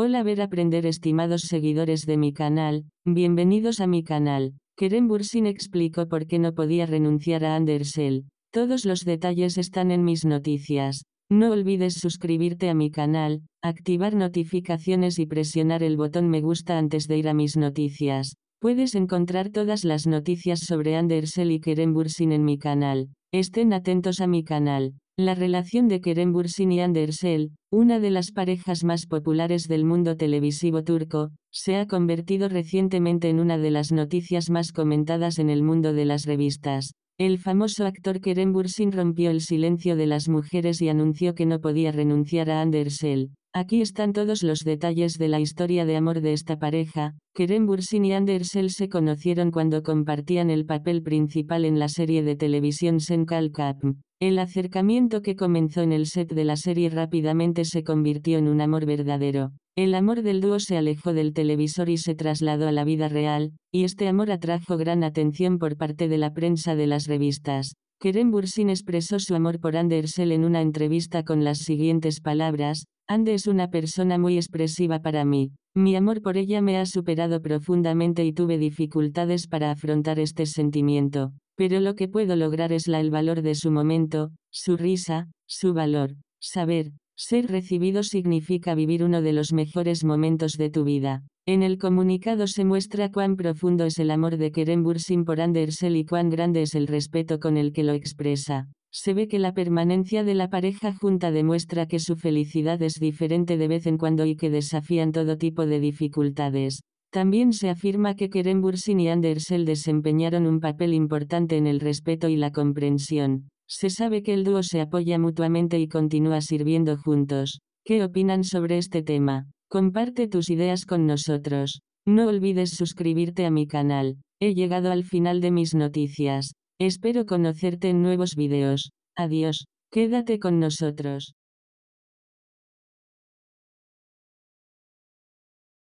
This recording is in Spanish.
Hola ver aprender estimados seguidores de mi canal, bienvenidos a mi canal. Kerem Bursin explicó por qué no podía renunciar a Andersel. Todos los detalles están en mis noticias. No olvides suscribirte a mi canal, activar notificaciones y presionar el botón me gusta antes de ir a mis noticias. Puedes encontrar todas las noticias sobre Andersel y Kerem Bursin en mi canal. Estén atentos a mi canal. La relación de Kerem Bursin y Andersel, una de las parejas más populares del mundo televisivo turco, se ha convertido recientemente en una de las noticias más comentadas en el mundo de las revistas. El famoso actor Kerem Bursin rompió el silencio de las mujeres y anunció que no podía renunciar a Andersel, Aquí están todos los detalles de la historia de amor de esta pareja. Kerem Bursin y Andersel se conocieron cuando compartían el papel principal en la serie de televisión Senkal Kapm. El acercamiento que comenzó en el set de la serie rápidamente se convirtió en un amor verdadero. El amor del dúo se alejó del televisor y se trasladó a la vida real, y este amor atrajo gran atención por parte de la prensa de las revistas. Kerem Bursin expresó su amor por Andersel en una entrevista con las siguientes palabras, Ande es una persona muy expresiva para mí. Mi amor por ella me ha superado profundamente y tuve dificultades para afrontar este sentimiento, pero lo que puedo lograr es la el valor de su momento, su risa, su valor. Saber, ser recibido significa vivir uno de los mejores momentos de tu vida. En el comunicado se muestra cuán profundo es el amor de Kerem Bursin por Andersel y cuán grande es el respeto con el que lo expresa se ve que la permanencia de la pareja junta demuestra que su felicidad es diferente de vez en cuando y que desafían todo tipo de dificultades. También se afirma que Kerem Bursin y Andersel desempeñaron un papel importante en el respeto y la comprensión. Se sabe que el dúo se apoya mutuamente y continúa sirviendo juntos. ¿Qué opinan sobre este tema? Comparte tus ideas con nosotros. No olvides suscribirte a mi canal. He llegado al final de mis noticias. Espero conocerte en nuevos videos. Adiós. Quédate con nosotros.